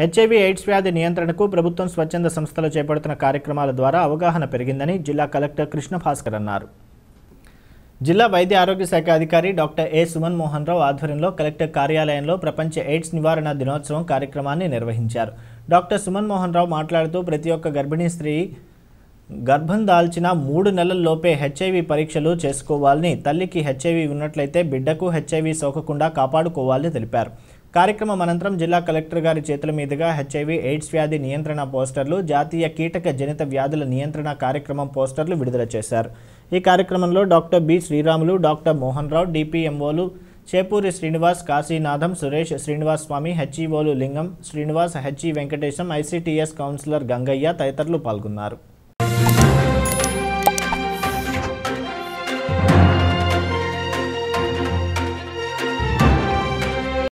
HIV AIDS వ్యాధి నియంత్రణకు ప్రభుత్వం స్వచ్ఛంద సంస్థలు చేపడుతున్న కార్యక్రమాల ద్వారా అవగాహన పెరిగిందని జిల్లా కలెక్టర్ కృష్ణ భాస్కర్ అన్నారు జిల్లా వైద్య ఆరోగ్య శాఖ అధికారి డాక్టర్ ఏ సుమన్ మోహన్ రావు ఆధ్వర్యంలో కలెక్టర్ కార్యాలయంలో ప్రపంచ ఎయిడ్స్ నివారణ దినోత్సవం కార్యక్రమాన్ని నిర్వహించారు డాక్టర్ సుమన్ మోహన్ రావు మాట్లాడుతూ ప్రతి ఒక్క గర్భిణీ స్త్రీ గర్భం దాల్చిన మూడు నెలల్లోపే హెచ్ఐవి పరీక్షలు చేసుకోవాలని తల్లికి హెచ్ఐవి ఉన్నట్లయితే బిడ్డకు హెచ్ఐవి సోకకుండా కాపాడుకోవాలని తెలిపారు కార్యక్రమం అనంతరం జిల్లా కలెక్టర్ గారి చేతుల మీదుగా హెచ్ఐవి ఎయిడ్స్ వ్యాధి నియంత్రణ పోస్టర్లు జాతీయ కీటక జనిత వ్యాధుల నియంత్రణ కార్యక్రమం పోస్టర్లు విడుదల చేశారు ఈ కార్యక్రమంలో doctor B Sriramulu doctor Mohan Rao డిపిఎంఓలు చేపూరి శ్రీనివాస్ కాశీనాథం సురేష్ శ్రీనివాస్ స్వామి హెచ్ఈఓలు Lingam Srinivas HE Venkatesham ICDS counsellor Gangaiah తదితరులు పాల్గొన్నారు